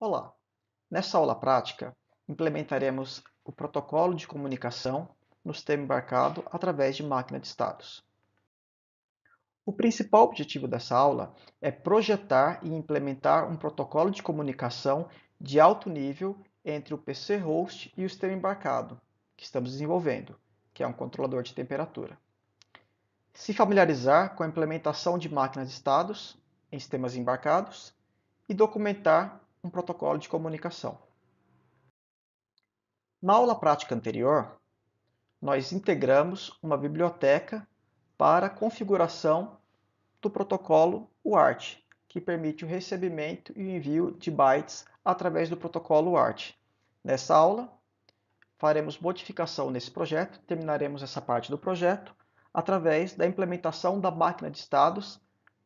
Olá! Nessa aula prática, implementaremos o protocolo de comunicação no sistema embarcado através de máquina de estados. O principal objetivo dessa aula é projetar e implementar um protocolo de comunicação de alto nível entre o PC host e o sistema embarcado, que estamos desenvolvendo, que é um controlador de temperatura. Se familiarizar com a implementação de máquinas de estados em sistemas embarcados e documentar um protocolo de comunicação. Na aula prática anterior, nós integramos uma biblioteca para a configuração do protocolo UART, que permite o recebimento e o envio de bytes através do protocolo UART. Nessa aula, faremos modificação nesse projeto, terminaremos essa parte do projeto através da implementação da máquina de estados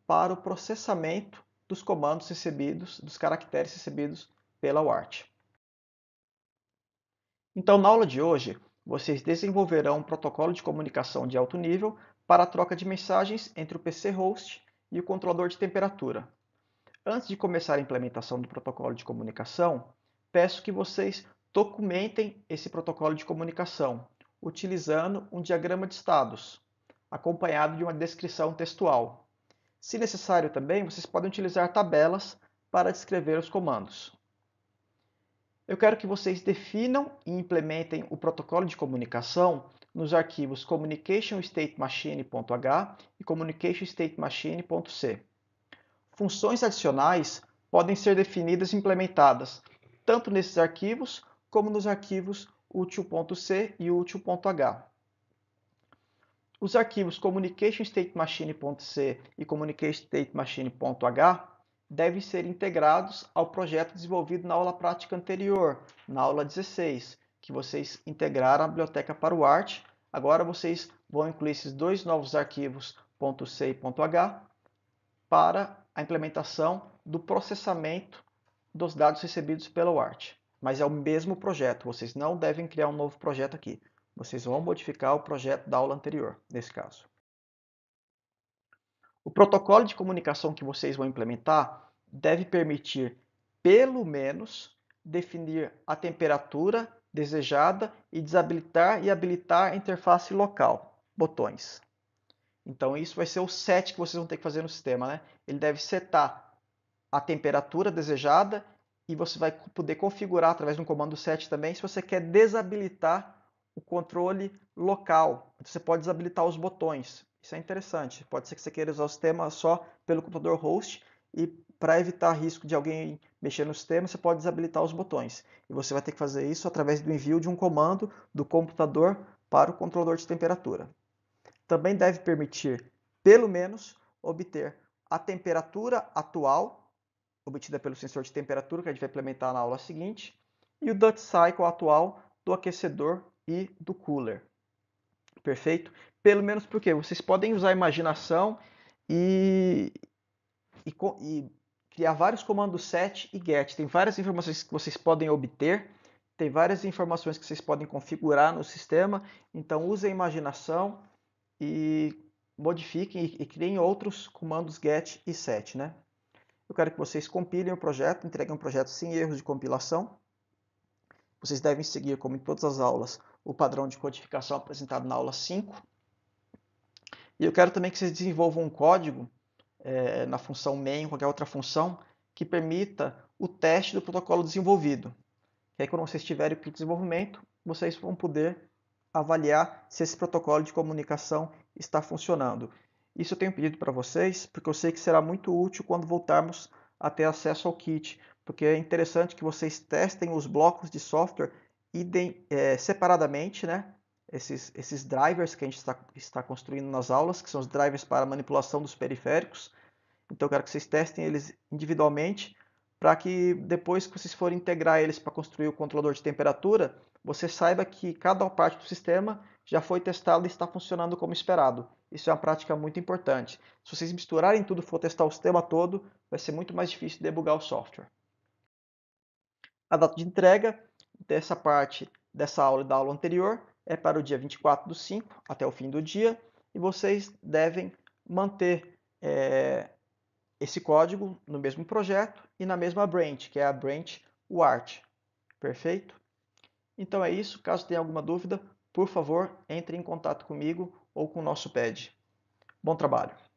para o processamento dos comandos recebidos, dos caracteres recebidos pela UART. Então, na aula de hoje, vocês desenvolverão um protocolo de comunicação de alto nível para a troca de mensagens entre o PC host e o controlador de temperatura. Antes de começar a implementação do protocolo de comunicação, peço que vocês documentem esse protocolo de comunicação, utilizando um diagrama de estados, acompanhado de uma descrição textual. Se necessário também, vocês podem utilizar tabelas para descrever os comandos. Eu quero que vocês definam e implementem o protocolo de comunicação nos arquivos communicationStateMachine.h e communicationStateMachine.c. Funções adicionais podem ser definidas e implementadas tanto nesses arquivos como nos arquivos util.c e util.h. Os arquivos communicationStateMachine.c e communicationStateMachine.h devem ser integrados ao projeto desenvolvido na aula prática anterior, na aula 16, que vocês integraram a biblioteca para o ART. Agora vocês vão incluir esses dois novos arquivos .c e .h para a implementação do processamento dos dados recebidos pelo ART. Mas é o mesmo projeto, vocês não devem criar um novo projeto aqui. Vocês vão modificar o projeto da aula anterior, nesse caso. O protocolo de comunicação que vocês vão implementar deve permitir, pelo menos, definir a temperatura desejada e desabilitar e habilitar a interface local, botões. Então isso vai ser o set que vocês vão ter que fazer no sistema, né? Ele deve setar a temperatura desejada e você vai poder configurar através de um comando set também se você quer desabilitar o controle local. Então, você pode desabilitar os botões. Isso é interessante. Pode ser que você queira usar o sistema só pelo computador host e para evitar risco de alguém mexer no sistema, você pode desabilitar os botões. E você vai ter que fazer isso através do envio de um comando do computador para o controlador de temperatura. Também deve permitir, pelo menos, obter a temperatura atual obtida pelo sensor de temperatura que a gente vai implementar na aula seguinte e o duty cycle atual do aquecedor e do cooler. Perfeito? Pelo menos porque vocês podem usar a imaginação e, e, e criar vários comandos set e get. Tem várias informações que vocês podem obter, tem várias informações que vocês podem configurar no sistema. Então usem a imaginação e modifiquem e, e criem outros comandos get e set. Né? Eu quero que vocês compilem o projeto, entreguem um projeto sem erros de compilação. Vocês devem seguir, como em todas as aulas, o padrão de codificação apresentado na aula 5. E eu quero também que vocês desenvolvam um código é, na função main, qualquer outra função, que permita o teste do protocolo desenvolvido. E aí, quando vocês tiverem o kit de desenvolvimento, vocês vão poder avaliar se esse protocolo de comunicação está funcionando. Isso eu tenho pedido para vocês, porque eu sei que será muito útil quando voltarmos a ter acesso ao kit, porque é interessante que vocês testem os blocos de software idem, é, separadamente, né? Esses, esses drivers que a gente está, está construindo nas aulas, que são os drivers para manipulação dos periféricos. Então, eu quero que vocês testem eles individualmente, para que depois que vocês forem integrar eles para construir o controlador de temperatura, você saiba que cada parte do sistema já foi testado e está funcionando como esperado. Isso é uma prática muito importante. Se vocês misturarem tudo e for testar o sistema todo, vai ser muito mais difícil debugar o software. A data de entrega dessa parte dessa aula e da aula anterior é para o dia 24 do 5 até o fim do dia e vocês devem manter é, esse código no mesmo projeto e na mesma branch, que é a branch UART. Perfeito? Então é isso. Caso tenha alguma dúvida, por favor, entre em contato comigo ou com o nosso PED. Bom trabalho!